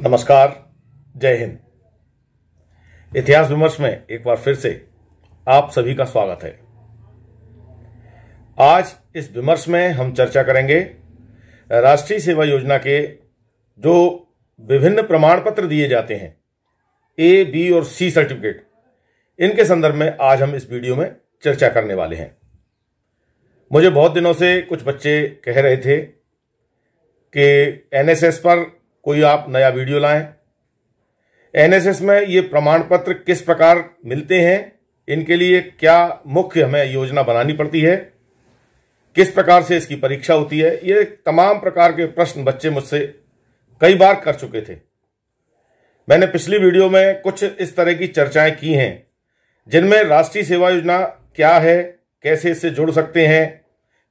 नमस्कार जय हिंद इतिहास विमर्श में एक बार फिर से आप सभी का स्वागत है आज इस विमर्श में हम चर्चा करेंगे राष्ट्रीय सेवा योजना के जो विभिन्न प्रमाण पत्र दिए जाते हैं ए बी और सी सर्टिफिकेट इनके संदर्भ में आज हम इस वीडियो में चर्चा करने वाले हैं मुझे बहुत दिनों से कुछ बच्चे कह रहे थे कि एनएसएस पर कोई आप नया वीडियो लाएं एनएसएस में ये प्रमाण पत्र किस प्रकार मिलते हैं इनके लिए क्या मुख्य हमें योजना बनानी पड़ती है किस प्रकार से इसकी परीक्षा होती है ये तमाम प्रकार के प्रश्न बच्चे मुझसे कई बार कर चुके थे मैंने पिछली वीडियो में कुछ इस तरह की चर्चाएं की हैं जिनमें राष्ट्रीय सेवा योजना क्या है कैसे इससे जुड़ सकते हैं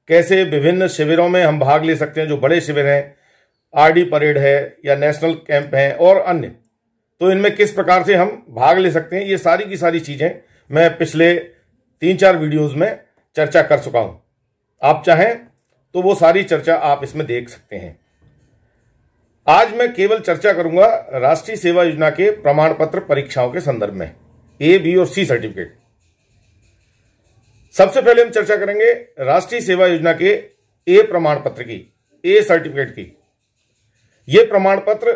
कैसे विभिन्न शिविरों में हम भाग ले सकते हैं जो बड़े शिविर हैं आरडी परेड है या नेशनल कैंप है और अन्य तो इनमें किस प्रकार से हम भाग ले सकते हैं ये सारी की सारी चीज़ें मैं पिछले तीन चार वीडियोस में चर्चा कर चुका हूं आप चाहें तो वो सारी चर्चा आप इसमें देख सकते हैं आज मैं केवल चर्चा करूंगा राष्ट्रीय सेवा योजना के प्रमाण पत्र परीक्षाओं के संदर्भ में ए बी और सी सर्टिफिकेट सबसे पहले हम चर्चा करेंगे राष्ट्रीय सेवा योजना के ए प्रमाण पत्र की ए सर्टिफिकेट की ये प्रमाण पत्र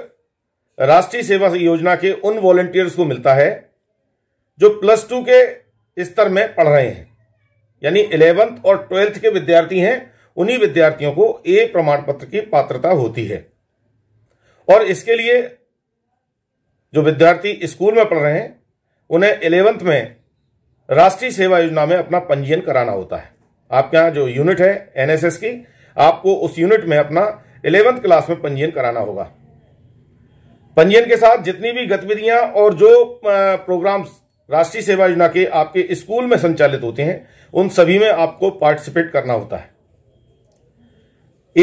राष्ट्रीय सेवा योजना के उन वॉलेंटियर्स को मिलता है जो प्लस टू के स्तर में पढ़ रहे हैं यानी इलेवेंथ और ट्वेल्थ के विद्यार्थी हैं उन्हीं विद्यार्थियों को ए प्रमाण पत्र की पात्रता होती है और इसके लिए जो विद्यार्थी स्कूल में पढ़ रहे हैं उन्हें इलेवेंथ में राष्ट्रीय सेवा योजना में अपना पंजीयन कराना होता है आपके यहां जो यूनिट है एनएसएस की आपको उस यूनिट में अपना इलेवेंथ क्लास में पंजीयन कराना होगा पंजीयन के साथ जितनी भी गतिविधियां और जो प्रोग्राम्स राष्ट्रीय सेवा योजना के आपके स्कूल में संचालित होते हैं उन सभी में आपको पार्टिसिपेट करना होता है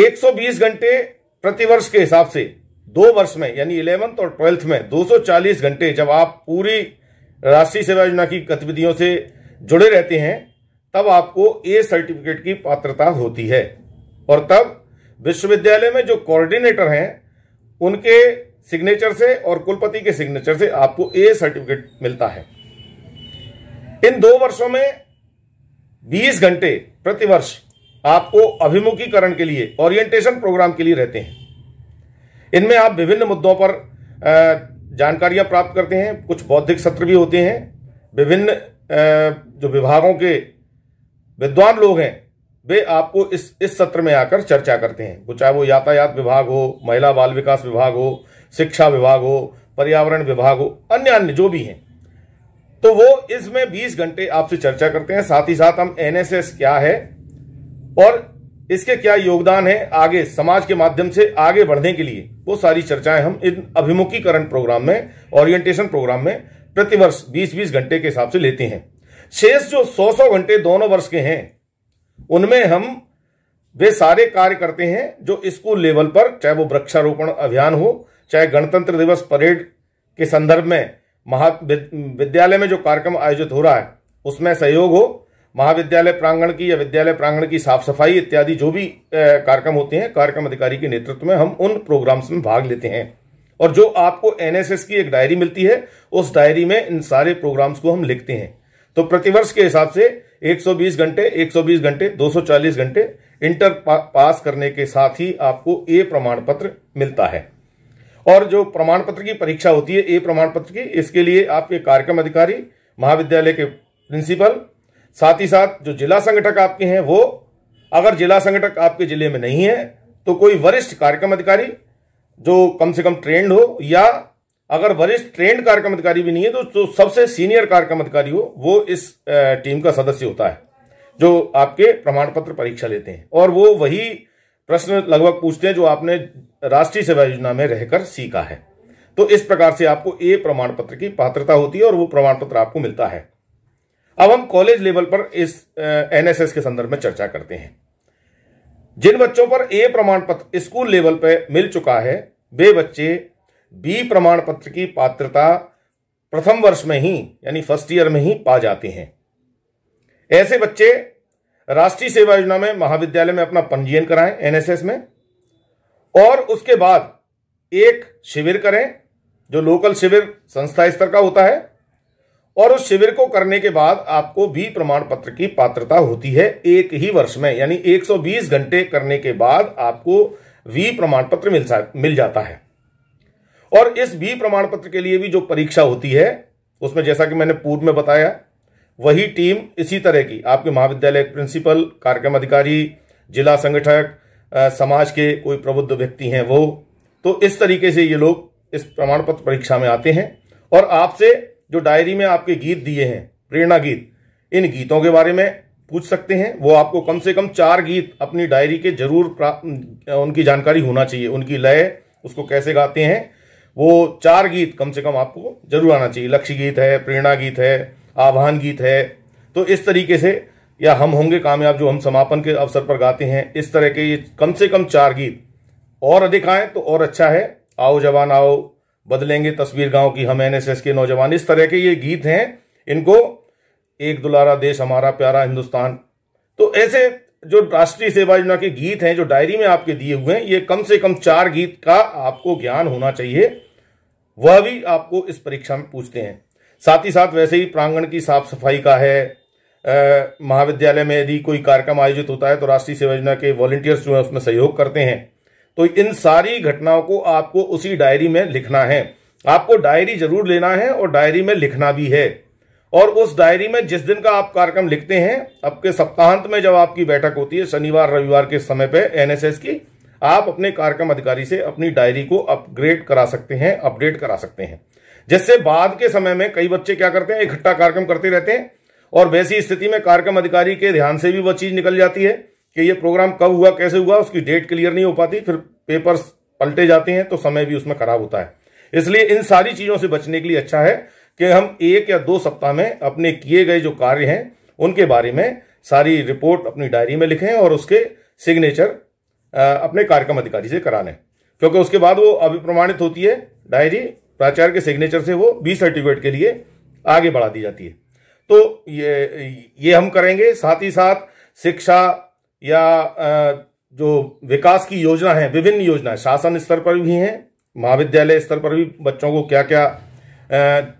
120 घंटे प्रतिवर्ष के हिसाब से दो वर्ष में यानी इलेवंथ और ट्वेल्थ में 240 घंटे जब आप पूरी राष्ट्रीय सेवा योजना की गतिविधियों से जुड़े रहते हैं तब आपको ए सर्टिफिकेट की पात्रता होती है और तब विश्वविद्यालय में जो कोऑर्डिनेटर हैं उनके सिग्नेचर से और कुलपति के सिग्नेचर से आपको ए सर्टिफिकेट मिलता है इन दो वर्षों में 20 घंटे प्रतिवर्ष आपको अभिमुखीकरण के लिए ओरिएंटेशन प्रोग्राम के लिए रहते हैं इनमें आप विभिन्न मुद्दों पर जानकारियां प्राप्त करते हैं कुछ बौद्धिक सत्र भी होते हैं विभिन्न जो विभागों के विद्वान लोग हैं वे आपको इस इस सत्र में आकर चर्चा करते हैं वो चाहे वो यातायात विभाग हो महिला बाल विकास विभाग हो शिक्षा विभाग हो पर्यावरण विभाग हो अन्य अन्य जो भी हैं तो वो इसमें 20 घंटे आपसे चर्चा करते हैं साथ ही साथ हम एनएसएस क्या है और इसके क्या योगदान है आगे समाज के माध्यम से आगे बढ़ने के लिए वो सारी चर्चाएं हम इन अभिमुखीकरण प्रोग्राम में ऑरियंटेशन प्रोग्राम में प्रतिवर्ष बीस बीस घंटे के हिसाब से लेते हैं शेष जो 100 सौ घंटे दोनों वर्ष के हैं उनमें हम वे सारे कार्य करते हैं जो स्कूल लेवल पर चाहे वो वृक्षारोपण अभियान हो चाहे गणतंत्र दिवस परेड के संदर्भ में महा विद्यालय में जो कार्यक्रम आयोजित हो रहा है उसमें सहयोग हो महाविद्यालय प्रांगण की या विद्यालय प्रांगण की साफ सफाई इत्यादि जो भी कार्यक्रम होते हैं कार्यक्रम अधिकारी के नेतृत्व में हम उन प्रोग्राम्स में भाग लेते हैं और जो आपको एनएसएस की एक डायरी मिलती है उस डायरी में इन सारे प्रोग्राम्स को हम लिखते हैं तो प्रतिवर्ष के हिसाब से 120 घंटे 120 घंटे 240 घंटे इंटर पास करने के साथ ही आपको ए प्रमाण पत्र मिलता है और जो प्रमाण पत्र की परीक्षा होती है ए प्रमाण पत्र की इसके लिए आपके कार्यक्रम अधिकारी महाविद्यालय के प्रिंसिपल साथ ही साथ जो जिला संगठक आपके हैं वो अगर जिला संगठक आपके जिले में नहीं है तो कोई वरिष्ठ कार्यक्रम अधिकारी जो कम से कम ट्रेंड हो या अगर वरिष्ठ ट्रेंड कार्यक्रम अधिकारी भी नहीं है तो जो सबसे सीनियर कार्यक्रम अधिकारी हो वो इस टीम का सदस्य होता है जो आपके प्रमाण पत्र परीक्षा लेते हैं और वो वही प्रश्न लगभग पूछते हैं जो आपने राष्ट्रीय सेवा योजना में रहकर सीखा है तो इस प्रकार से आपको ए प्रमाण पत्र की पात्रता होती है और वो प्रमाण पत्र आपको मिलता है अब हम कॉलेज लेवल पर इस एनएसएस के संदर्भ में चर्चा करते हैं जिन बच्चों पर ए प्रमाण पत्र स्कूल लेवल पर मिल चुका है वे बच्चे बी प्रमाण पत्र की पात्रता प्रथम वर्ष में ही यानी फर्स्ट ईयर में ही पा जाते हैं ऐसे बच्चे राष्ट्रीय सेवा योजना में महाविद्यालय में अपना पंजीयन कराएं एनएसएस में और उसके बाद एक शिविर करें जो लोकल शिविर संस्था स्तर का होता है और उस शिविर को करने के बाद आपको भी प्रमाण पत्र की पात्रता होती है एक ही वर्ष में यानी 120 घंटे करने के बाद आपको वी प्रमाण पत्र मिल मिल जाता है और इस भी प्रमाण पत्र के लिए भी जो परीक्षा होती है उसमें जैसा कि मैंने पूर्व में बताया वही टीम इसी तरह की आपके महाविद्यालय प्रिंसिपल कार्यक्रम अधिकारी जिला संगठक समाज के कोई प्रबुद्ध व्यक्ति हैं वो तो इस तरीके से ये लोग इस प्रमाण पत्र परीक्षा में आते हैं और आपसे जो डायरी में आपके गीत दिए हैं प्रेरणा गीत इन गीतों के बारे में पूछ सकते हैं वो आपको कम से कम चार गीत अपनी डायरी के जरूर उनकी जानकारी होना चाहिए उनकी लय उसको कैसे गाते हैं वो चार गीत कम से कम आपको जरूर आना चाहिए लक्ष्य गीत है प्रेरणा गीत है आह्वान गीत है तो इस तरीके से या हम होंगे कामयाब जो हम समापन के अवसर पर गाते हैं इस तरह के ये कम से कम चार गीत और अधिक आए तो और अच्छा है आओ जवान आओ बदलेंगे तस्वीर गांव की हम एनएसएस के नौजवान इस तरह के ये गीत हैं इनको एक दुलारा देश हमारा प्यारा हिंदुस्तान तो ऐसे जो राष्ट्रीय सेवा योजना के गीत हैं जो डायरी में आपके दिए हुए हैं ये कम से कम चार गीत का आपको ज्ञान होना चाहिए वह भी आपको इस परीक्षा में पूछते हैं साथ ही साथ वैसे ही प्रांगण की साफ सफाई का है महाविद्यालय में यदि कोई कार्यक्रम आयोजित होता है तो राष्ट्रीय सेवा योजना के वॉलंटियर्स जो है उसमें सहयोग करते हैं तो इन सारी घटनाओं को आपको उसी डायरी में लिखना है आपको डायरी जरूर लेना है और डायरी में लिखना भी है और उस डायरी में जिस दिन का आप कार्यक्रम लिखते हैं आपके सप्ताहांत में जब आपकी बैठक होती है शनिवार रविवार के समय पे एनएसएस की आप अपने कार्यक्रम अधिकारी से अपनी डायरी को अपग्रेड करा सकते हैं अपडेट करा सकते हैं जिससे बाद के समय में कई बच्चे क्या करते हैं इकट्ठा कार्यक्रम करते रहते हैं और वैसी स्थिति में कार्यक्रम अधिकारी के ध्यान से भी वह चीज निकल जाती है कि यह प्रोग्राम कब हुआ कैसे हुआ उसकी डेट क्लियर नहीं हो पाती फिर पेपर पलटे जाते हैं तो समय भी उसमें खराब होता है इसलिए इन सारी चीजों से बचने के लिए अच्छा है कि हम एक या दो सप्ताह में अपने किए गए जो कार्य हैं उनके बारे में सारी रिपोर्ट अपनी डायरी में लिखें और उसके सिग्नेचर अपने कार्यक्रम अधिकारी से कराना है क्योंकि उसके बाद वो अभी प्रमाणित होती है डायरी प्राचार्य के सिग्नेचर से वो बी सर्टिफिकेट के लिए आगे बढ़ा दी जाती है तो ये ये हम करेंगे साथ ही साथ शिक्षा या जो विकास की योजना है विभिन्न योजनाएं शासन स्तर पर भी हैं महाविद्यालय स्तर पर भी बच्चों को क्या क्या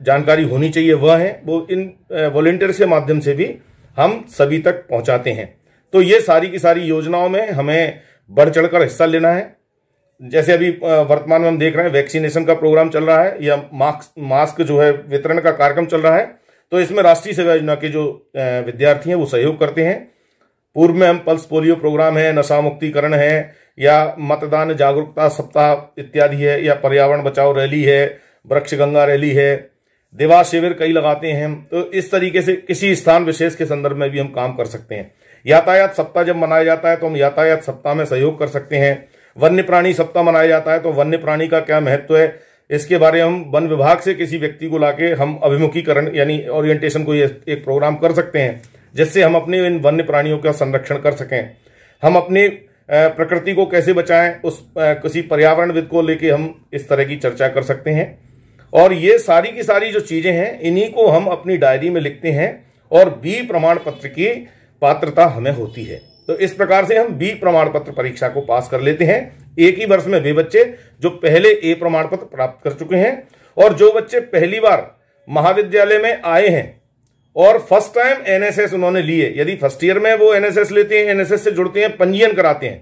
जानकारी होनी चाहिए वह है वो इन वॉलेंटियर्स के माध्यम से भी हम सभी तक पहुंचाते हैं तो ये सारी की सारी योजनाओं में हमें बढ़ चढ़कर हिस्सा लेना है जैसे अभी वर्तमान में हम देख रहे हैं वैक्सीनेशन का प्रोग्राम चल रहा है या मास्क मास्क जो है वितरण का कार्यक्रम चल रहा है तो इसमें राष्ट्रीय सेवा योजना के जो विद्यार्थी हैं वो सहयोग करते हैं पूर्व में हम पल्स पोलियो प्रोग्राम है नशा मुक्तिकरण है या मतदान जागरूकता सप्ताह इत्यादि है या पर्यावरण बचाओ रैली है वृक्ष गंगा रैली है दिवा शिविर कई लगाते हैं हम तो इस तरीके से किसी स्थान विशेष के संदर्भ में भी हम काम कर सकते हैं यातायात सप्ताह जब मनाया जाता है तो हम यातायात सप्ताह में सहयोग कर सकते हैं वन्य प्राणी सप्ताह मनाया जाता है तो वन्य प्राणी का क्या महत्व है इसके बारे में हम वन विभाग से किसी व्यक्ति को लाके हम अभिमुखीकरण यानी ओरिएंटेशन को एक प्रोग्राम कर सकते हैं जिससे हम अपने इन वन्य प्राणियों का संरक्षण कर सकें हम अपने प्रकृति को कैसे बचाएं उस किसी पर्यावरणविद को लेके हम इस तरह की चर्चा कर सकते हैं और ये सारी की सारी जो चीज़ें हैं इन्हीं को हम अपनी डायरी में लिखते हैं और बी प्रमाण पत्र की पात्रता हमें होती है तो इस प्रकार से हम बी प्रमाण पत्र परीक्षा को पास कर लेते हैं एक ही वर्ष में वे बच्चे जो पहले ए प्रमाण पत्र प्राप्त कर चुके हैं और जो बच्चे पहली बार महाविद्यालय में आए हैं और फर्स्ट टाइम एनएसएस उन्होंने लिए यदि फर्स्ट ईयर में वो एनएसएस लेते हैं एनएसएस से जुड़ते हैं पंजीयन कराते हैं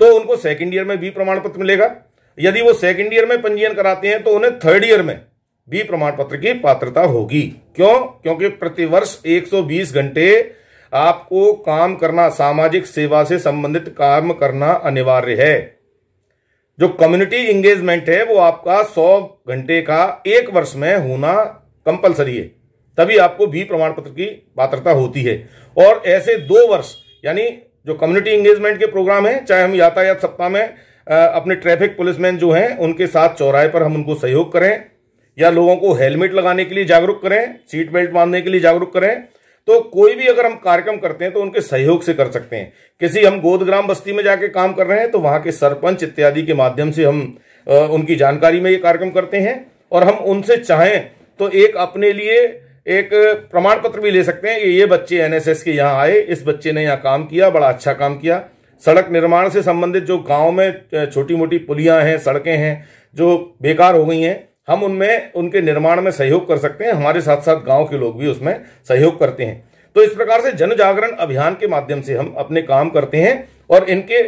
तो उनको सेकंड ईयर में बी प्रमाण पत्र मिलेगा यदि वो सेकंड ईयर में पंजीयन कराते हैं तो उन्हें थर्ड ईयर में बी प्रमाण पत्र की पात्रता होगी क्यों क्योंकि प्रतिवर्ष 120 घंटे आपको काम करना सामाजिक सेवा से संबंधित काम करना अनिवार्य है जो कम्युनिटी इंगेजमेंट है वो आपका 100 घंटे का एक वर्ष में होना कंपलसरी है तभी आपको भी प्रमाण पत्र की पात्रता होती है और ऐसे दो वर्ष यानी जो कम्युनिटी इंगेजमेंट के प्रोग्राम है चाहे हम यातायात सप्ताह में अपने ट्रैफिक पुलिसमैन जो हैं उनके साथ चौराहे पर हम उनको सहयोग करें या लोगों को हेलमेट लगाने के लिए जागरूक करें सीट बेल्ट बांधने के लिए जागरूक करें तो कोई भी अगर हम कार्यक्रम करते हैं तो उनके सहयोग से कर सकते हैं किसी हम गोद ग्राम बस्ती में जाके काम कर रहे हैं तो वहां के सरपंच इत्यादि के माध्यम से हम उनकी जानकारी में ये कार्यक्रम करते हैं और हम उनसे चाहें तो एक अपने लिए एक प्रमाण पत्र भी ले सकते हैं कि ये बच्चे एनएसएस के यहाँ आए इस बच्चे ने यहाँ काम किया बड़ा अच्छा काम किया सड़क निर्माण से संबंधित जो गांव में छोटी मोटी पुलियां हैं सड़कें हैं जो बेकार हो गई हैं हम उनमें उनके निर्माण में सहयोग कर सकते हैं हमारे साथ साथ गांव के लोग भी उसमें सहयोग करते हैं तो इस प्रकार से जन जागरण अभियान के माध्यम से हम अपने काम करते हैं और इनके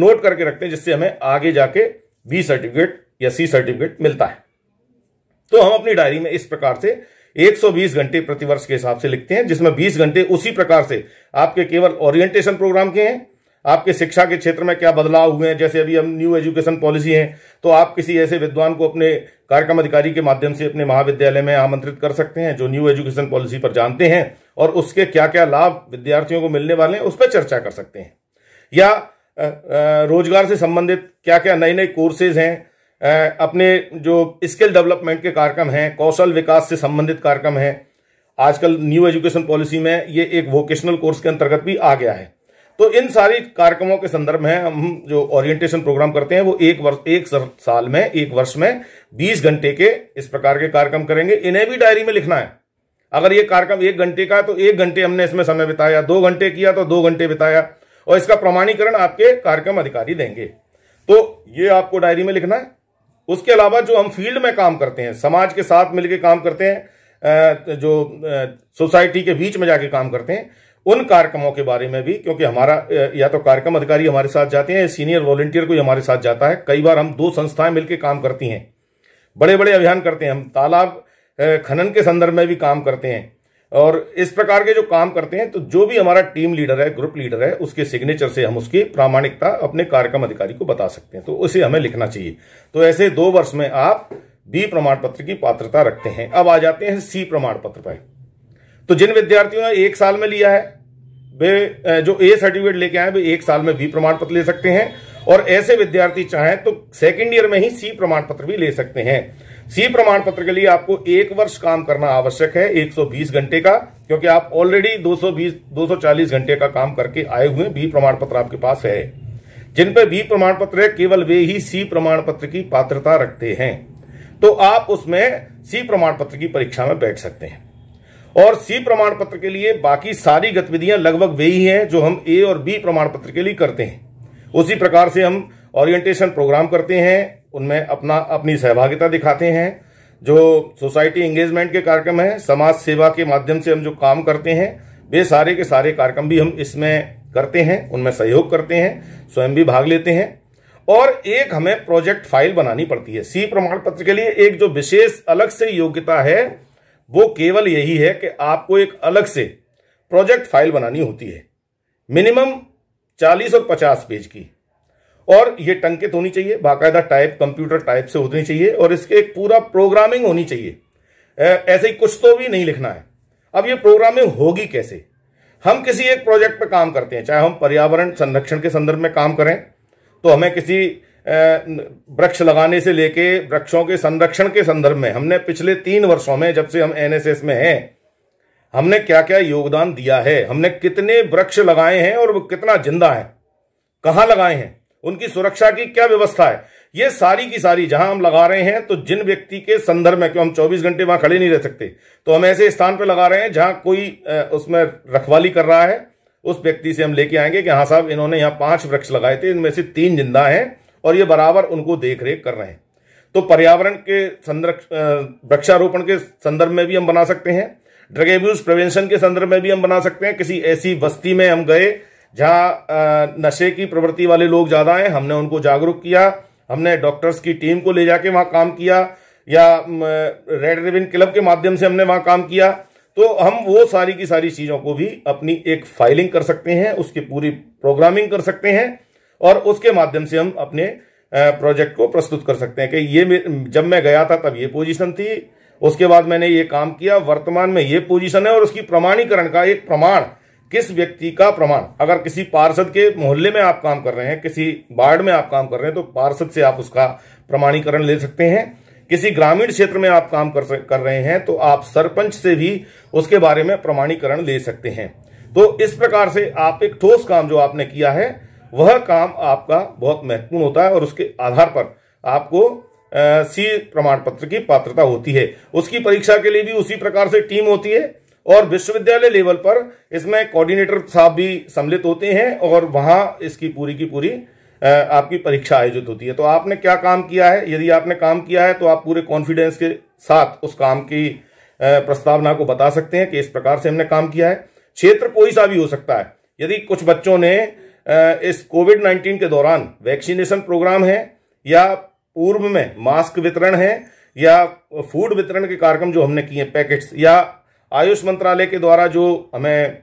नोट करके रखते हैं जिससे हमें आगे जाके बी सर्टिफिकेट या सी सर्टिफिकेट मिलता है तो हम अपनी डायरी में इस प्रकार से 120 घंटे प्रतिवर्ष के हिसाब से लिखते हैं जिसमें 20 घंटे उसी प्रकार से आपके केवल ओरिएंटेशन प्रोग्राम के हैं आपके शिक्षा के क्षेत्र में क्या बदलाव हुए हैं जैसे अभी हम न्यू एजुकेशन पॉलिसी है तो आप किसी ऐसे विद्वान को अपने कार्यक्रम अधिकारी के माध्यम से अपने महाविद्यालय में आमंत्रित कर सकते हैं जो न्यू एजुकेशन पॉलिसी पर जानते हैं और उसके क्या क्या लाभ विद्यार्थियों को मिलने वाले हैं उस पर चर्चा कर सकते हैं या रोजगार से संबंधित क्या क्या नए नए कोर्सेज हैं अपने जो स्किल डेवलपमेंट के कार्यक्रम हैं कौशल विकास से संबंधित कार्यक्रम हैं आजकल न्यू एजुकेशन पॉलिसी में ये एक वोकेशनल कोर्स के अंतर्गत भी आ गया है तो इन सारी कार्यक्रमों के संदर्भ में हम जो ओरिएंटेशन प्रोग्राम करते हैं वो एक वर्ष एक साल में एक वर्ष में बीस घंटे के इस प्रकार के कार्यक्रम करेंगे इन्हें भी डायरी में लिखना है अगर ये कार्यक्रम एक घंटे का तो एक घंटे हमने इसमें समय बिताया दो घंटे किया तो दो घंटे बिताया और इसका प्रमाणीकरण आपके कार्यक्रम अधिकारी देंगे तो ये आपको डायरी में लिखना है उसके अलावा जो हम फील्ड में काम करते हैं समाज के साथ मिलकर काम करते हैं जो सोसाइटी के बीच में जाके काम करते हैं उन कार्यक्रमों के बारे में भी क्योंकि हमारा या तो कार्यक्रम अधिकारी हमारे साथ जाते हैं या सीनियर वॉलेंटियर कोई हमारे साथ जाता है कई बार हम दो संस्थाएं मिलकर काम करती हैं बड़े बड़े अभियान करते हैं हम तालाब खनन के संदर्भ में भी काम करते हैं और इस प्रकार के जो काम करते हैं तो जो भी हमारा टीम लीडर है ग्रुप लीडर है उसके सिग्नेचर से हम उसकी प्रामाणिकता अपने कार्यक्रम अधिकारी को बता सकते हैं तो उसे हमें लिखना चाहिए तो ऐसे दो वर्ष में आप बी प्रमाण पत्र की पात्रता रखते हैं अब आ जाते हैं सी प्रमाण पत्र पर तो जिन विद्यार्थियों ने एक साल में लिया है वे जो ए सर्टिफिकेट लेके आए वे एक साल में भी प्रमाण पत्र ले सकते हैं और ऐसे विद्यार्थी चाहें तो सेकेंड ईयर में ही सी प्रमाण पत्र भी ले सकते हैं सी प्रमाण पत्र के लिए आपको एक वर्ष काम करना आवश्यक है 120 घंटे का क्योंकि आप ऑलरेडी 220 240 घंटे का काम करके आए हुए बी प्रमाण पत्र आपके पास है जिन पर बी प्रमाण पत्र है केवल वे ही सी प्रमाण पत्र की पात्रता रखते हैं तो आप उसमें सी प्रमाण पत्र की परीक्षा में बैठ सकते हैं और सी प्रमाण पत्र के लिए बाकी सारी गतिविधियां लगभग वही हैं जो हम ए और बी प्रमाण पत्र के लिए करते हैं उसी प्रकार से हम ओरिएंटेशन प्रोग्राम करते हैं उनमें अपना अपनी सहभागिता दिखाते हैं जो सोसाइटी एंगेजमेंट के कार्यक्रम हैं समाज सेवा के माध्यम से हम जो काम करते हैं वे सारे के सारे कार्यक्रम भी हम इसमें करते हैं उनमें सहयोग करते हैं स्वयं भी भाग लेते हैं और एक हमें प्रोजेक्ट फाइल बनानी पड़ती है सी प्रमाण पत्र के लिए एक जो विशेष अलग से योग्यता है वो केवल यही है कि आपको एक अलग से प्रोजेक्ट फाइल बनानी होती है मिनिमम 40 और 50 पेज की और ये टंकित होनी चाहिए बाकायदा टाइप कंप्यूटर टाइप से होनी चाहिए और इसके एक पूरा प्रोग्रामिंग होनी चाहिए ऐसे ही कुछ तो भी नहीं लिखना है अब ये प्रोग्रामिंग होगी कैसे हम किसी एक प्रोजेक्ट पर काम करते हैं चाहे हम पर्यावरण संरक्षण के संदर्भ में काम करें तो हमें किसी वृक्ष लगाने से लेके वृक्षों के संरक्षण के संदर्भ में हमने पिछले तीन वर्षों में जब से हम एनएसएस में हैं हमने क्या क्या योगदान दिया है हमने कितने वृक्ष लगाए हैं और वो कितना जिंदा है कहाँ लगाए हैं उनकी सुरक्षा की क्या व्यवस्था है ये सारी की सारी जहां हम लगा रहे हैं तो जिन व्यक्ति के संदर्भ में क्यों हम 24 घंटे वहां खड़े नहीं रह सकते तो हम ऐसे स्थान पर लगा रहे हैं जहां कोई उसमें रखवाली कर रहा है उस व्यक्ति से हम लेके आएंगे कि हाँ साहब इन्होंने यहाँ पांच वृक्ष लगाए थे इनमें से तीन जिंदा हैं और ये बराबर उनको देख रेख कर रहे हैं तो पर्यावरण के संरक्षण वृक्षारोपण के संदर्भ में भी हम बना सकते हैं ड्रग एब्यूज प्रिवेंशन के संदर्भ में भी हम बना सकते हैं किसी ऐसी बस्ती में हम गए जहां नशे की प्रवृत्ति वाले लोग ज़्यादा हैं हमने उनको जागरूक किया हमने डॉक्टर्स की टीम को ले जाके वहां काम किया या रेड रिबिन क्लब के माध्यम से हमने वहां काम किया तो हम वो सारी की सारी चीज़ों को भी अपनी एक फाइलिंग कर सकते हैं उसकी पूरी प्रोग्रामिंग कर सकते हैं और उसके माध्यम से हम अपने प्रोजेक्ट को प्रस्तुत कर सकते हैं कि ये जब मैं गया था तब ये पोजीशन थी उसके बाद मैंने ये काम किया वर्तमान में ये पोजीशन है और उसकी प्रमाणीकरण का एक प्रमाण किस व्यक्ति का प्रमाण अगर किसी पार्षद के मोहल्ले में आप काम कर रहे हैं किसी वार्ड में आप काम कर रहे हैं तो पार्षद से आप उसका प्रमाणीकरण ले सकते हैं किसी ग्रामीण क्षेत्र में आप काम कर कर रहे हैं तो आप सरपंच से भी उसके बारे में प्रमाणीकरण ले सकते हैं तो इस प्रकार से आप एक ठोस काम जो आपने किया है वह काम आपका बहुत महत्वपूर्ण होता है और उसके आधार पर आपको सी प्रमाण पत्र की पात्रता होती है उसकी परीक्षा के लिए भी उसी प्रकार से टीम होती है और विश्वविद्यालय लेवल पर इसमें कोऑर्डिनेटर साहब भी सम्मिलित होते हैं और वहां इसकी पूरी की पूरी आपकी परीक्षा आयोजित होती है तो आपने क्या काम किया है यदि आपने काम किया है तो आप पूरे कॉन्फिडेंस के साथ उस काम की प्रस्तावना को बता सकते हैं कि इस प्रकार से हमने काम किया है क्षेत्र कोई सा भी हो सकता है यदि कुछ बच्चों ने इस कोविड नाइन्टीन के दौरान वैक्सीनेशन प्रोग्राम है या पूर्व में मास्क वितरण है या फूड वितरण के कार्यक्रम जो हमने किए पैकेट्स या आयुष मंत्रालय के द्वारा जो हमें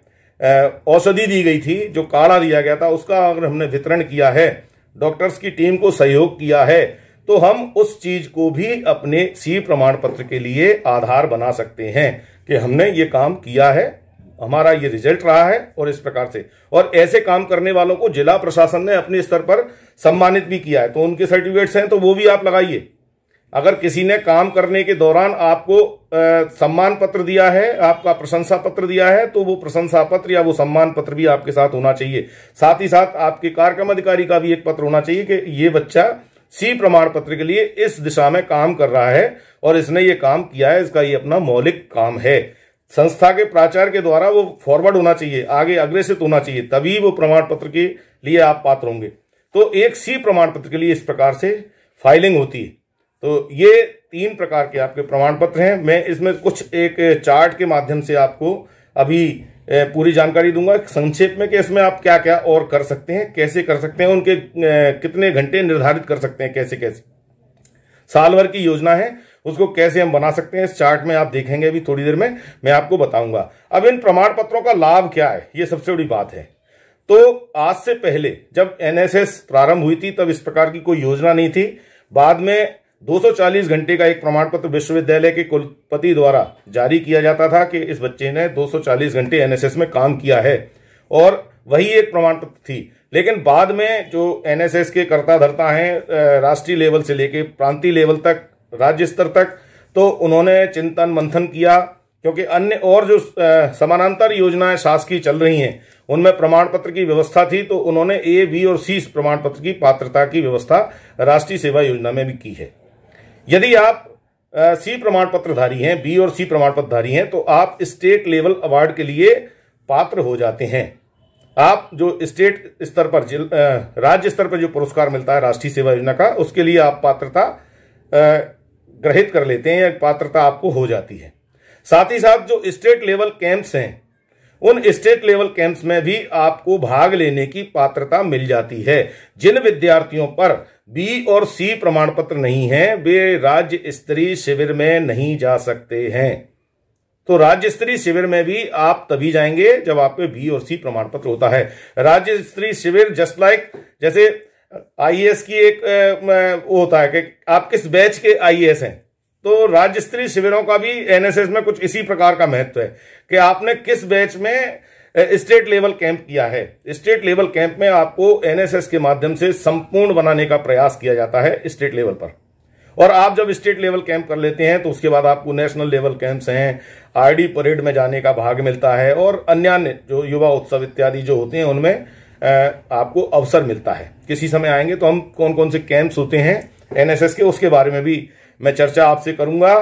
औषधि दी गई थी जो काढ़ा दिया गया था उसका अगर हमने वितरण किया है डॉक्टर्स की टीम को सहयोग किया है तो हम उस चीज को भी अपने सी प्रमाण पत्र के लिए आधार बना सकते हैं कि हमने ये काम किया है हमारा ये रिजल्ट रहा है और इस प्रकार से और ऐसे काम करने वालों को जिला प्रशासन ने अपने स्तर पर सम्मानित भी किया है तो उनके सर्टिफिकेट्स हैं तो वो भी आप लगाइए अगर किसी ने काम करने के दौरान आपको आ, सम्मान पत्र दिया है आपका प्रशंसा पत्र दिया है तो वो प्रशंसा पत्र या वो सम्मान पत्र भी आपके साथ होना चाहिए साथ ही साथ आपके कार्यक्रम अधिकारी का भी एक पत्र होना चाहिए कि ये बच्चा सी प्रमाण पत्र के लिए इस दिशा में काम कर रहा है और इसने ये काम किया है इसका ये अपना मौलिक काम है संस्था के प्राचार्य के द्वारा वो फॉरवर्ड होना चाहिए आगे अग्रेसित होना चाहिए तभी वो प्रमाण पत्र के लिए आप पात्र होंगे तो एक सी प्रमाण पत्र के लिए इस प्रकार से फाइलिंग होती है तो ये तीन प्रकार के आपके प्रमाण पत्र हैं मैं इसमें कुछ एक चार्ट के माध्यम से आपको अभी पूरी जानकारी दूंगा संक्षेप में कि इसमें आप क्या क्या और कर सकते हैं कैसे कर सकते हैं उनके कितने घंटे निर्धारित कर सकते हैं कैसे कैसे साल भर की योजना है उसको कैसे हम बना सकते हैं इस चार्ट में आप देखेंगे अभी थोड़ी देर में मैं आपको बताऊंगा अब इन प्रमाण पत्रों का लाभ क्या है ये सबसे बड़ी बात है तो आज से पहले जब एनएसएस प्रारंभ हुई थी तब इस प्रकार की कोई योजना नहीं थी बाद में 240 घंटे का एक प्रमाण पत्र विश्वविद्यालय के कुलपति द्वारा जारी किया जाता था कि इस बच्चे ने 240 घंटे एनएसएस में काम किया है और वही एक प्रमाण पत्र थी लेकिन बाद में जो एनएसएस के कर्ता धरता हैं राष्ट्रीय लेवल से लेके प्रांतीय लेवल तक राज्य स्तर तक तो उन्होंने चिंतन मंथन किया क्योंकि अन्य और जो समानांतर योजनाएं शासकीय चल रही हैं उनमें प्रमाण पत्र की व्यवस्था थी तो उन्होंने ए बी और सी प्रमाण पत्र की पात्रता की व्यवस्था राष्ट्रीय सेवा योजना में भी की है यदि आप सी प्रमाण पत्रधारी हैं बी और सी प्रमाण पत्रधारी हैं तो आप स्टेट लेवल अवार्ड के लिए पात्र हो जाते हैं आप जो स्टेट स्तर पर राज्य स्तर पर जो पुरस्कार मिलता है राष्ट्रीय सेवा योजना का उसके लिए आप पात्रता ग्रहित कर लेते हैं या पात्रता आपको हो जाती है साथ ही साथ जो स्टेट लेवल कैंप्स हैं उन स्टेट लेवल कैंप्स में भी आपको भाग लेने की पात्रता मिल जाती है जिन विद्यार्थियों पर बी और सी प्रमाण पत्र नहीं है वे राज्य स्तरीय शिविर में नहीं जा सकते हैं तो राज्य स्तरीय शिविर में भी आप तभी जाएंगे जब आप पे बी और सी प्रमाण पत्र होता है राज्य स्तरीय शिविर जस्ट लाइक जैसे आईएएस की एक वो होता है कि आप किस बैच के आईएएस हैं तो राज्य स्तरीय शिविरों का भी एनएसएस में कुछ इसी प्रकार का महत्व है कि आपने किस बैच में स्टेट लेवल कैंप किया है स्टेट लेवल कैंप में आपको एनएसएस के माध्यम से संपूर्ण बनाने का प्रयास किया जाता है स्टेट लेवल पर और आप जब स्टेट लेवल कैंप कर लेते हैं तो उसके बाद आपको नेशनल लेवल कैंप्स हैं आईडी परेड में जाने का भाग मिलता है और अन्य जो युवा उत्सव इत्यादि जो होते हैं उनमें आपको अवसर मिलता है किसी समय आएंगे तो हम कौन कौन से कैंप्स होते हैं एनएसएस के उसके बारे में भी मैं चर्चा आपसे करूंगा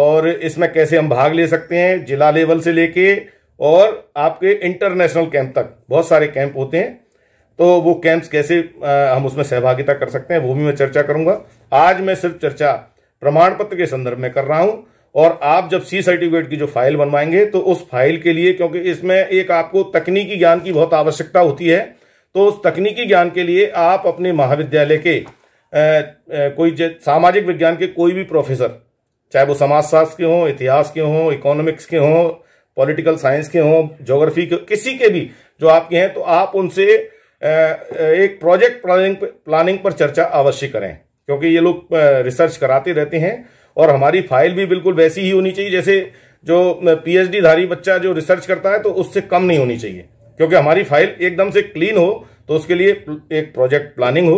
और इसमें कैसे हम भाग ले सकते हैं जिला लेवल से लेके और आपके इंटरनेशनल कैंप तक बहुत सारे कैंप होते हैं तो वो कैंप्स कैसे हम उसमें सहभागिता कर सकते हैं वो भी मैं चर्चा करूंगा आज मैं सिर्फ चर्चा प्रमाण पत्र के संदर्भ में कर रहा हूं और आप जब सी सर्टिफिकेट की जो फाइल बनवाएंगे तो उस फाइल के लिए क्योंकि इसमें एक आपको तकनीकी ज्ञान की बहुत आवश्यकता होती है तो उस तकनीकी ज्ञान के लिए आप अपने महाविद्यालय के ए, ए, कोई सामाजिक विज्ञान के कोई भी प्रोफेसर चाहे वो समाजशास्त्र के हों इतिहास के हों इकोनॉमिक्स के हों पॉलिटिकल साइंस के हों जोग्राफी के किसी के भी जो आपके हैं तो आप उनसे एक प्रोजेक्ट प्लानिंग प्लानिंग पर चर्चा अवश्य करें क्योंकि ये लोग रिसर्च कराते रहते हैं और हमारी फाइल भी बिल्कुल वैसी ही होनी चाहिए जैसे जो पीएचडी धारी बच्चा जो रिसर्च करता है तो उससे कम नहीं होनी चाहिए क्योंकि हमारी फाइल एकदम से क्लीन हो तो उसके लिए एक प्रोजेक्ट प्लानिंग हो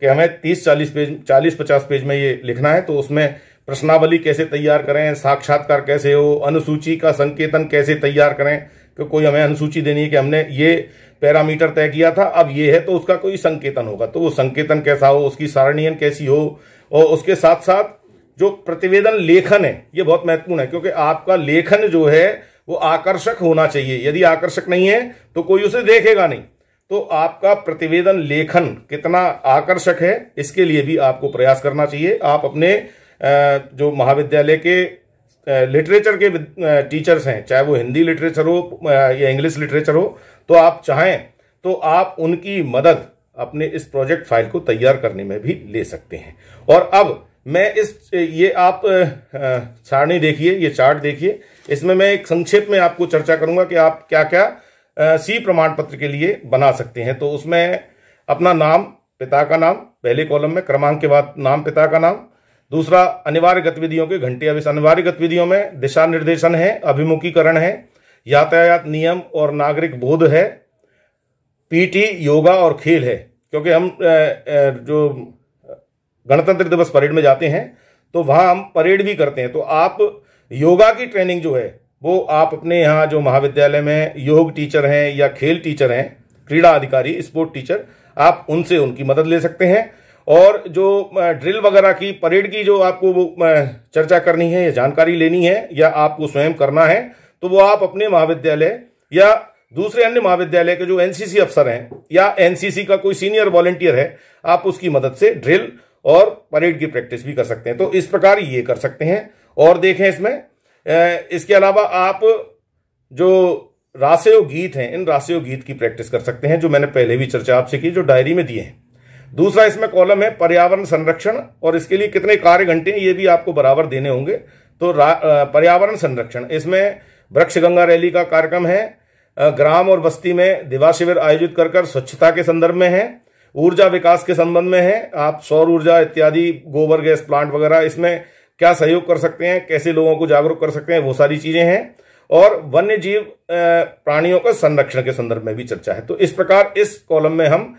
कि हमें 30-40 पेज 40-50 पेज में ये लिखना है तो उसमें प्रश्नावली कैसे तैयार करें साक्षात्कार कैसे हो अनुसूची का संकेतन कैसे तैयार करें कि कोई हमें अनुसूची देनी है कि हमने ये पैरामीटर तय किया था अब ये है तो उसका कोई संकेतन होगा तो वो संकेतन कैसा हो उसकी सारणीयन कैसी हो और उसके साथ साथ जो प्रतिवेदन लेखन है ये बहुत महत्वपूर्ण है क्योंकि आपका लेखन जो है वो आकर्षक होना चाहिए यदि आकर्षक नहीं है तो कोई उसे देखेगा नहीं तो आपका प्रतिवेदन लेखन कितना आकर्षक है इसके लिए भी आपको प्रयास करना चाहिए आप अपने जो महाविद्यालय के लिटरेचर के टीचर्स हैं चाहे वो हिंदी लिटरेचर हो या इंग्लिश लिटरेचर हो तो आप चाहें तो आप उनकी मदद अपने इस प्रोजेक्ट फाइल को तैयार करने में भी ले सकते हैं और अब मैं इस ये आप सारणी देखिए ये चार्ट देखिए इसमें मैं एक संक्षेप में आपको चर्चा करूंगा कि आप क्या क्या सी प्रमाण पत्र के लिए बना सकते हैं तो उसमें अपना नाम पिता का नाम पहले कॉलम में क्रमांक के बाद नाम पिता का नाम दूसरा अनिवार्य गतिविधियों के घंटे अब इस अनिवार्य गतिविधियों में दिशा निर्देशन है अभिमुखीकरण है यातायात नियम और नागरिक बोध है पीटी योगा और खेल है क्योंकि हम जो गणतंत्र दिवस परेड में जाते हैं तो वहाँ हम परेड भी करते हैं तो आप योगा की ट्रेनिंग जो है वो आप अपने यहाँ जो महाविद्यालय में योग टीचर हैं या खेल टीचर हैं क्रीड़ा अधिकारी स्पोर्ट टीचर आप उनसे उनकी मदद ले सकते हैं और जो ड्रिल वगैरह की परेड की जो आपको वो चर्चा करनी है या जानकारी लेनी है या आपको स्वयं करना है तो वो आप अपने महाविद्यालय या दूसरे अन्य महाविद्यालय के जो एनसीसी अफसर हैं या एनसीसी का कोई सीनियर वॉलेंटियर है आप उसकी मदद से ड्रिल और परेड की प्रैक्टिस भी कर सकते हैं तो इस प्रकार ये कर सकते हैं और देखें इसमें इसके अलावा आप जो रासयो गीत हैं इन रासयो गीत की प्रैक्टिस कर सकते हैं जो मैंने पहले भी चर्चा आपसे की जो डायरी में दिए हैं दूसरा इसमें कॉलम है पर्यावरण संरक्षण और इसके लिए कितने कार्य घंटे ये भी आपको बराबर देने होंगे तो पर्यावरण संरक्षण इसमें वृक्ष गंगा रैली का कार्यक्रम है ग्राम और बस्ती में दिवा शिविर आयोजित कर स्वच्छता के संदर्भ में है ऊर्जा विकास के संबंध में है आप सौर ऊर्जा इत्यादि गोबर गैस प्लांट वगैरह इसमें क्या सहयोग कर सकते हैं कैसे लोगों को जागरूक कर सकते हैं वो सारी चीजें हैं और वन्य जीव प्राणियों का संरक्षण के संदर्भ में भी चर्चा है तो इस प्रकार इस कॉलम में हम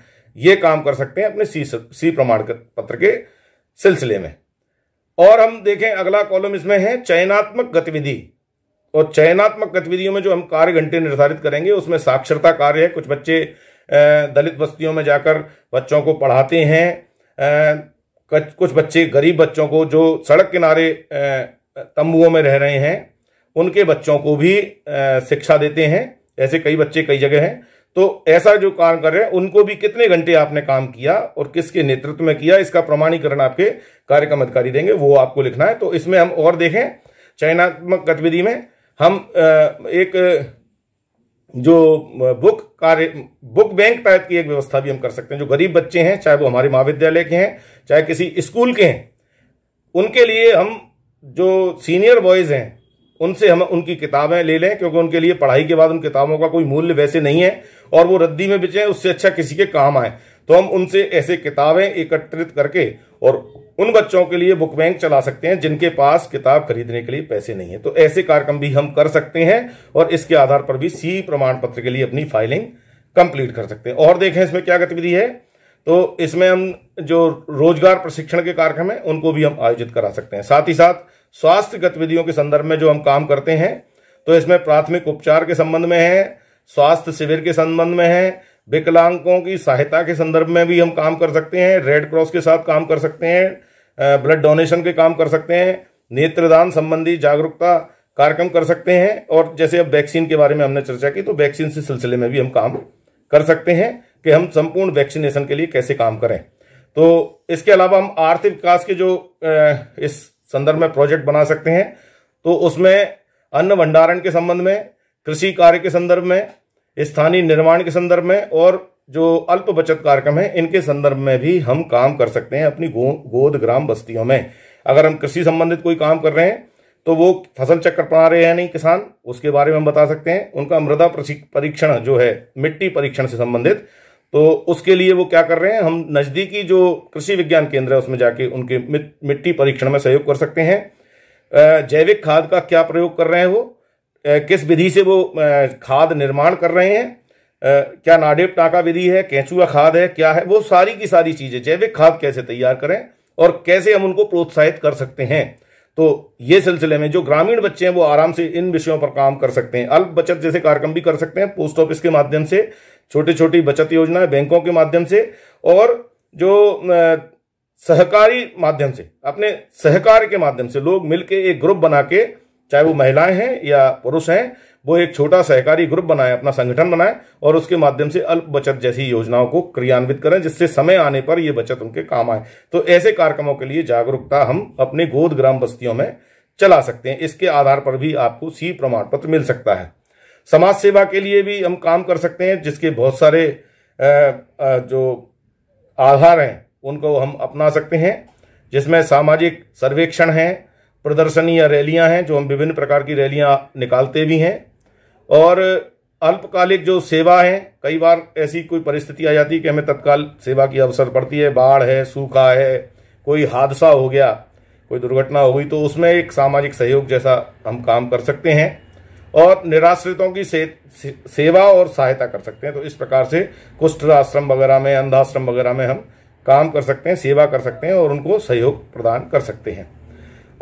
ये काम कर सकते हैं अपने सी सी प्रमाण पत्र के सिलसिले में और हम देखें अगला कॉलम इसमें है चयनात्मक गतिविधि और चयनात्मक गतिविधियों में जो हम कार्य घंटे निर्धारित करेंगे उसमें साक्षरता कार्य है कुछ बच्चे दलित बस्तियों में जाकर बच्चों को पढ़ाते हैं कुछ बच्चे गरीब बच्चों को जो सड़क किनारे तंबुओं में रह रहे हैं उनके बच्चों को भी शिक्षा देते हैं ऐसे कई बच्चे कई जगह हैं तो ऐसा जो काम कर रहे हैं उनको भी कितने घंटे आपने काम किया और किसके नेतृत्व में किया इसका प्रमाणीकरण आपके कार्यक्रम अधिकारी देंगे वो आपको लिखना है तो इसमें हम और देखें चयनात्मक गतिविधि में हम एक जो बुक कार्य बुक बैंक टाइप की एक व्यवस्था भी हम कर सकते हैं जो गरीब बच्चे हैं चाहे वो हमारे महाविद्यालय के हैं चाहे किसी स्कूल के हैं उनके लिए हम जो सीनियर बॉयज़ हैं उनसे हम उनकी किताबें ले लें क्योंकि उनके लिए पढ़ाई के बाद उन किताबों का कोई मूल्य वैसे नहीं है और वो रद्दी में बेचें उससे अच्छा किसी के काम आए तो हम उनसे ऐसे किताबें एकत्रित करके और उन बच्चों के लिए बुक बैंक चला सकते हैं जिनके पास किताब खरीदने के लिए पैसे नहीं है तो ऐसे कार्यक्रम भी हम कर सकते हैं और इसके आधार पर भी सी प्रमाण पत्र के लिए अपनी फाइलिंग कंप्लीट कर सकते हैं और देखें इसमें क्या गतिविधि है तो इसमें हम जो रोजगार प्रशिक्षण के कार्यक्रम है उनको भी हम आयोजित करा सकते हैं साथ ही साथ स्वास्थ्य गतिविधियों के संदर्भ में जो हम काम करते हैं तो इसमें प्राथमिक उपचार के संबंध में है स्वास्थ्य शिविर के संबंध में है विकलांगों की सहायता के संदर्भ में भी हम काम कर सकते हैं रेड क्रॉस के साथ काम कर सकते हैं ब्लड डोनेशन के काम कर सकते हैं नेत्रदान संबंधी जागरूकता कार्यक्रम कर सकते हैं और जैसे अब वैक्सीन के बारे में हमने चर्चा की तो वैक्सीन से सिलसिले में भी हम काम कर सकते हैं कि हम संपूर्ण वैक्सीनेशन के लिए कैसे काम करें तो इसके अलावा हम आर्थिक विकास के जो इस संदर्भ में प्रोजेक्ट बना सकते हैं तो उसमें अन्न भंडारण के संबंध में कृषि कार्य के संदर्भ में स्थानीय निर्माण के संदर्भ में और जो अल्प बचत कार्यक्रम है इनके संदर्भ में भी हम काम कर सकते हैं अपनी गो, गोद ग्राम बस्तियों में अगर हम कृषि संबंधित कोई काम कर रहे हैं तो वो फसल चक्कर बना रहे हैं नहीं किसान उसके बारे में हम बता सकते हैं उनका मृदा परीक्षण जो है मिट्टी परीक्षण से संबंधित तो उसके लिए वो क्या कर रहे हैं हम नज़दीकी जो कृषि विज्ञान केंद्र है उसमें जाके उनके मिट्टी परीक्षण में सहयोग कर सकते हैं जैविक खाद का क्या प्रयोग कर रहे हैं वो किस विधि से वो खाद निर्माण कर रहे हैं क्या नाडेप टाका विधि है केंचुआ खाद है क्या है वो सारी की सारी चीज़ें जैविक खाद कैसे तैयार करें और कैसे हम उनको प्रोत्साहित कर सकते हैं तो ये सिलसिले में जो ग्रामीण बच्चे हैं वो आराम से इन विषयों पर काम कर सकते हैं अल्प बचत जैसे कार्यक्रम भी कर सकते हैं पोस्ट ऑफिस के माध्यम से छोटी छोटी बचत योजनाएं बैंकों के माध्यम से और जो सहकारी माध्यम से अपने सहकार के माध्यम से लोग मिलकर एक ग्रुप बना के चाहे वो महिलाएं हैं या पुरुष हैं वो एक छोटा सहकारी ग्रुप बनाए अपना संगठन बनाए और उसके माध्यम से अल्प बचत जैसी योजनाओं को क्रियान्वित करें जिससे समय आने पर ये बचत उनके काम आए तो ऐसे कार्यक्रमों के लिए जागरूकता हम अपने गोद ग्राम बस्तियों में चला सकते हैं इसके आधार पर भी आपको सी प्रमाण पत्र मिल सकता है समाज सेवा के लिए भी हम काम कर सकते हैं जिसके बहुत सारे जो आधार हैं उनको हम अपना सकते हैं जिसमें सामाजिक सर्वेक्षण हैं प्रदर्शनी या रैलियां हैं जो हम विभिन्न प्रकार की रैलियां निकालते भी हैं और अल्पकालिक जो सेवा है कई बार ऐसी कोई परिस्थिति आ जाती है कि हमें तत्काल सेवा की अवसर पड़ती है बाढ़ है सूखा है कोई हादसा हो गया कोई दुर्घटना हो गई तो उसमें एक सामाजिक सहयोग जैसा हम काम कर सकते हैं और निराश्रितों की से, से, सेवा और सहायता कर सकते हैं तो इस प्रकार से कुष्ठ आश्रम वगैरह में अंधाश्रम वगैरह में हम काम कर सकते हैं सेवा कर सकते हैं और उनको सहयोग प्रदान कर सकते हैं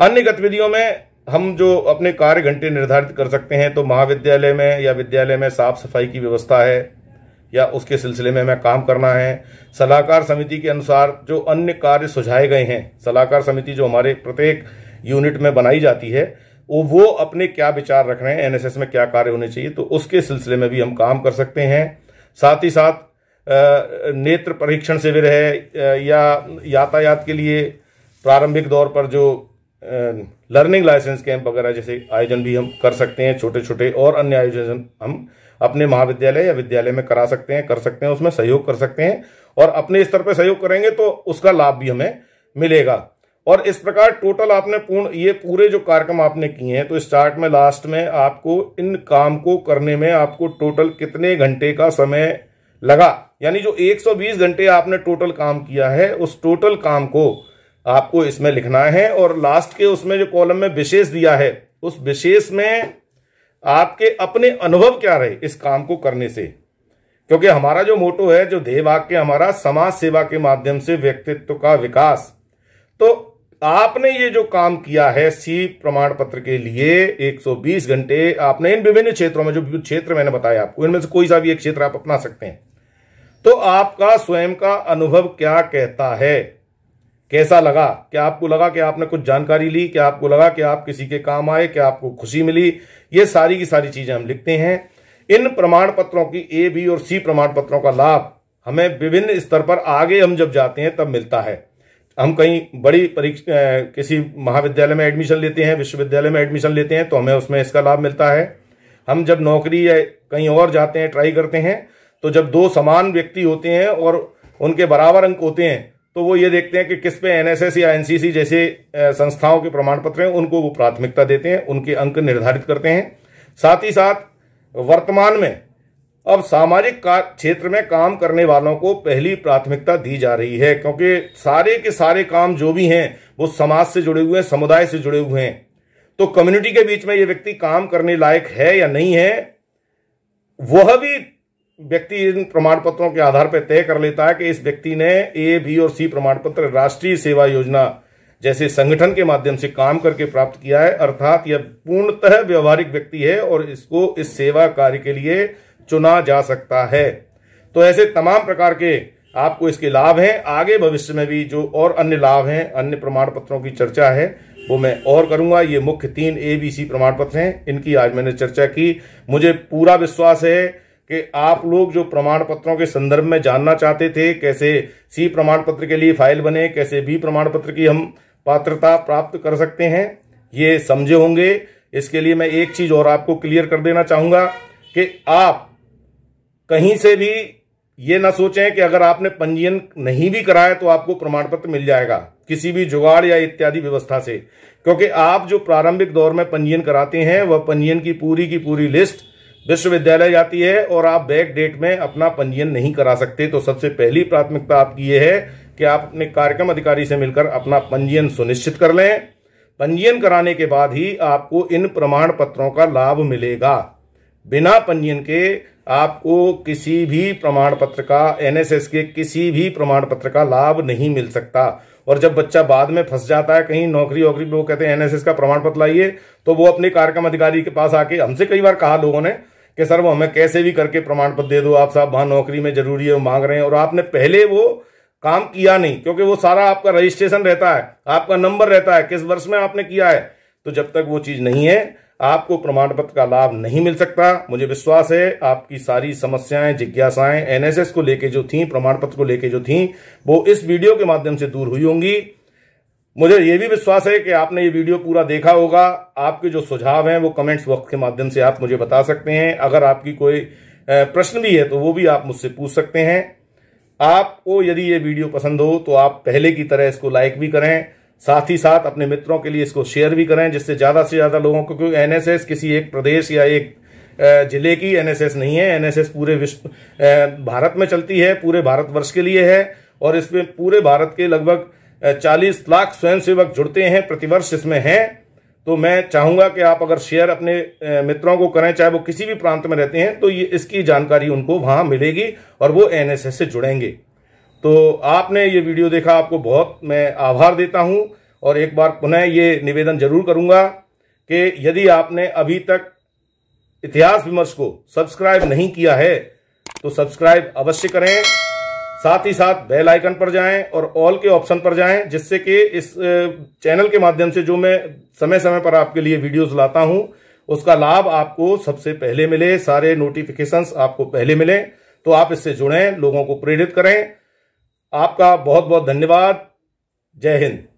अन्य गतिविधियों में हम जो अपने कार्य घंटे निर्धारित कर सकते हैं तो महाविद्यालय में या विद्यालय में साफ सफाई की व्यवस्था है या उसके सिलसिले में हमें काम करना है सलाहकार समिति के अनुसार जो अन्य कार्य सुझाए गए हैं सलाहकार समिति जो हमारे प्रत्येक यूनिट में बनाई जाती है वो वो अपने क्या विचार रख रहे हैं एनएसएस में क्या कार्य होने चाहिए तो उसके सिलसिले में भी हम काम कर सकते हैं साथ ही साथ नेत्र परीक्षण शिविर है या यातायात के लिए प्रारंभिक दौर पर जो लर्निंग लाइसेंस कैंप वगैरह जैसे आयोजन भी हम कर सकते हैं छोटे छोटे और अन्य आयोजन हम अपने महाविद्यालय या विद्यालय में करा सकते हैं कर सकते हैं उसमें सहयोग कर सकते हैं और अपने स्तर पर सहयोग करेंगे तो उसका लाभ भी हमें मिलेगा और इस प्रकार टोटल आपने पूर्ण ये पूरे जो कार्यक्रम आपने किए हैं तो स्टार्ट में लास्ट में आपको इन काम को करने में आपको टोटल कितने घंटे का समय लगा यानी जो 120 घंटे आपने टोटल काम किया है उस टोटल काम को आपको इसमें लिखना है और लास्ट के उसमें जो कॉलम में विशेष दिया है उस विशेष में आपके अपने अनुभव क्या रहे इस काम को करने से क्योंकि हमारा जो मोटो है जो ध्येय वाक्य हमारा समाज सेवा के माध्यम से व्यक्तित्व का विकास तो आपने ये जो काम किया है सी प्रमाण पत्र के लिए 120 घंटे आपने इन विभिन्न क्षेत्रों में जो क्षेत्र मैंने बताया आपको इनमें से कोई सा भी एक क्षेत्र आप अपना सकते हैं तो आपका स्वयं का अनुभव क्या कहता है कैसा लगा क्या आपको लगा कि आपने कुछ जानकारी ली क्या आपको लगा कि आप किसी के काम आए क्या आपको खुशी मिली ये सारी की सारी चीज़ें हम लिखते हैं इन प्रमाण पत्रों की ए बी और सी प्रमाण पत्रों का लाभ हमें विभिन्न स्तर पर आगे हम जब जाते हैं तब मिलता है हम कहीं बड़ी परीक्षा किसी महाविद्यालय में एडमिशन लेते हैं विश्वविद्यालय में एडमिशन लेते हैं तो हमें उसमें इसका लाभ मिलता है हम जब नौकरी या कहीं और जाते हैं ट्राई करते हैं तो जब दो समान व्यक्ति होते हैं और उनके बराबर अंक होते हैं तो वो ये देखते हैं कि किस पे एनएसएस या एनसीसी जैसे संस्थाओं के प्रमाण पत्र हैं उनको वो प्राथमिकता देते हैं उनके अंक निर्धारित करते हैं साथ ही साथ वर्तमान में अब सामाजिक क्षेत्र में काम करने वालों को पहली प्राथमिकता दी जा रही है क्योंकि सारे के सारे काम जो भी हैं वो समाज से जुड़े हुए हैं समुदाय से जुड़े हुए हैं तो कम्युनिटी के बीच में ये व्यक्ति काम करने लायक है या नहीं है वह भी व्यक्ति इन प्रमाण पत्रों के आधार पर तय कर लेता है कि इस व्यक्ति ने ए बी और सी प्रमाण पत्र राष्ट्रीय सेवा योजना जैसे संगठन के माध्यम से काम करके प्राप्त किया है अर्थात यह पूर्णतः व्यवहारिक व्यक्ति है और इसको इस सेवा कार्य के लिए चुना जा सकता है तो ऐसे तमाम प्रकार के आपको इसके लाभ हैं आगे भविष्य में भी जो और अन्य लाभ हैं अन्य प्रमाण पत्रों की चर्चा है वो मैं और करूंगा ये मुख्य तीन ए बी सी प्रमाण पत्र हैं इनकी आज मैंने चर्चा की मुझे पूरा विश्वास है कि आप लोग जो प्रमाण पत्रों के संदर्भ में जानना चाहते थे कैसे सी प्रमाण पत्र के लिए फाइल बने कैसे बी प्रमाण पत्र की हम पात्रता प्राप्त कर सकते हैं ये समझे होंगे इसके लिए मैं एक चीज और आपको क्लियर कर देना चाहूंगा कि आप कहीं से भी ये ना सोचें कि अगर आपने पंजीयन नहीं भी कराया तो आपको प्रमाण पत्र मिल जाएगा किसी भी जुगाड़ या इत्यादि व्यवस्था से क्योंकि आप जो प्रारंभिक दौर में पंजीयन कराते हैं वह पंजीयन की पूरी की पूरी लिस्ट विश्वविद्यालय जाती है और आप बैक डेट में अपना पंजीयन नहीं करा सकते तो सबसे पहली प्राथमिकता आपकी यह है कि आप अपने कार्यक्रम अधिकारी से मिलकर अपना पंजीयन सुनिश्चित कर लें पंजीयन कराने के बाद ही आपको इन प्रमाण पत्रों का लाभ मिलेगा बिना पंजीयन के आपको किसी भी प्रमाण पत्र का एनएसएस के किसी भी प्रमाण पत्र का लाभ नहीं मिल सकता और जब बच्चा बाद में फंस जाता है कहीं नौकरी वोकरी लोग कहते हैं एनएसएस का प्रमाण पत्र लाइए तो वो अपने कार्यक्रम अधिकारी के पास आके हमसे कई बार कहा लोगों ने कि सर वो हमें कैसे भी करके प्रमाण पत्र दे दो आप साहब वहां नौकरी में जरूरी है मांग रहे हैं और आपने पहले वो काम किया नहीं क्योंकि वो सारा आपका रजिस्ट्रेशन रहता है आपका नंबर रहता है किस वर्ष में आपने किया है तो जब तक वो चीज़ नहीं है आपको प्रमाण पत्र का लाभ नहीं मिल सकता मुझे विश्वास है आपकी सारी समस्याएं जिज्ञासाएं एनएसएस को लेके जो थी प्रमाण पत्र को लेके जो थी वो इस वीडियो के माध्यम से दूर हुई होंगी मुझे ये भी विश्वास है कि आपने ये वीडियो पूरा देखा होगा आपके जो सुझाव हैं वो कमेंट्स बॉक्स के माध्यम से आप मुझे बता सकते हैं अगर आपकी कोई प्रश्न भी है तो वो भी आप मुझसे पूछ सकते हैं आपको यदि ये वीडियो पसंद हो तो आप पहले की तरह इसको लाइक भी करें साथ ही साथ अपने मित्रों के लिए इसको शेयर भी करें जिससे ज़्यादा से ज़्यादा लोगों को क्योंकि एनएसएस किसी एक प्रदेश या एक जिले की एनएसएस नहीं है एनएसएस पूरे विश्व भारत में चलती है पूरे भारतवर्ष के लिए है और इसमें पूरे भारत के लगभग चालीस लाख स्वयंसेवक जुड़ते हैं प्रतिवर्ष इसमें हैं तो मैं चाहूंगा कि आप अगर शेयर अपने मित्रों को करें चाहे वो किसी भी प्रांत में रहते हैं तो ये इसकी जानकारी उनको वहां मिलेगी और वो एनएसएस से जुड़ेंगे तो आपने ये वीडियो देखा आपको बहुत मैं आभार देता हूं और एक बार पुनः ये निवेदन जरूर करूंगा कि यदि आपने अभी तक इतिहास विमर्श को सब्सक्राइब नहीं किया है तो सब्सक्राइब अवश्य करें साथ ही साथ बेल आइकन पर जाएं और ऑल के ऑप्शन पर जाएं जिससे कि इस चैनल के माध्यम से जो मैं समय समय पर आपके लिए वीडियोस लाता हूं उसका लाभ आपको सबसे पहले मिले सारे नोटिफिकेशंस आपको पहले मिले तो आप इससे जुड़ें लोगों को प्रेरित करें आपका बहुत बहुत धन्यवाद जय हिंद